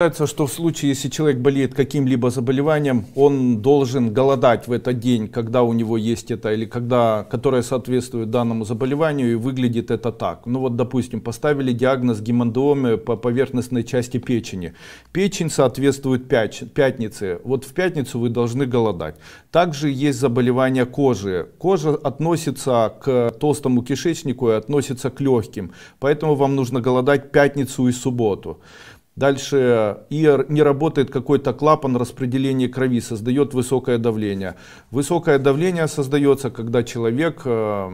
Считается, что в случае, если человек болеет каким-либо заболеванием, он должен голодать в этот день, когда у него есть это, или когда, которое соответствует данному заболеванию, и выглядит это так. Ну вот, допустим, поставили диагноз гемандиомы по поверхностной части печени. Печень соответствует пяч, пятнице. Вот в пятницу вы должны голодать. Также есть заболевание кожи. Кожа относится к толстому кишечнику и относится к легким. Поэтому вам нужно голодать пятницу и субботу. Дальше и не работает какой-то клапан распределения крови, создает высокое давление. Высокое давление создается, когда человек, э,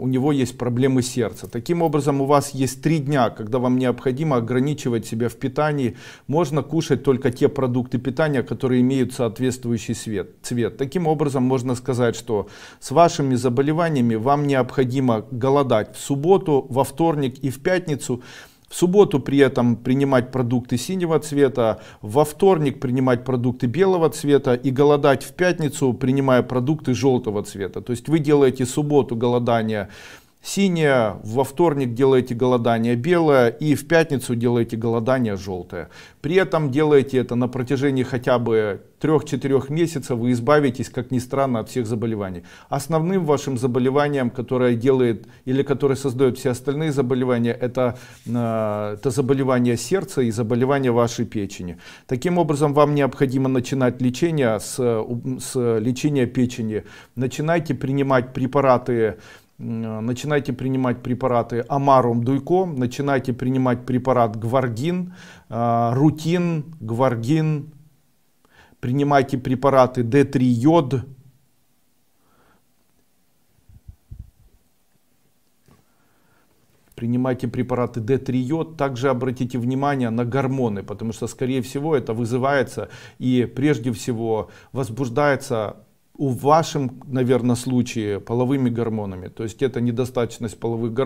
у него есть проблемы сердца. Таким образом, у вас есть три дня, когда вам необходимо ограничивать себя в питании. Можно кушать только те продукты питания, которые имеют соответствующий свет, цвет. Таким образом, можно сказать, что с вашими заболеваниями вам необходимо голодать в субботу, во вторник и в пятницу. В субботу при этом принимать продукты синего цвета, во вторник принимать продукты белого цвета и голодать в пятницу, принимая продукты желтого цвета. То есть вы делаете субботу голодания Синяя во вторник делаете голодание белое и в пятницу делаете голодание желтое. При этом делаете это на протяжении хотя бы 3-4 месяцев, вы избавитесь, как ни странно, от всех заболеваний. Основным вашим заболеванием, которое делает или которое создает все остальные заболевания, это, э, это заболевание сердца и заболевание вашей печени. Таким образом, вам необходимо начинать лечение с, э, с лечения печени. Начинайте принимать препараты Э, начинайте принимать препараты Амарум Дуйко, начинайте принимать препарат Гваргин, э, Рутин, Гваргин, принимайте препараты д 3 йод, принимайте препараты D3 йод, также обратите внимание на гормоны, потому что, скорее всего, это вызывается и прежде всего возбуждается в вашем, наверное, случае половыми гормонами. То есть это недостаточность половых гормонов.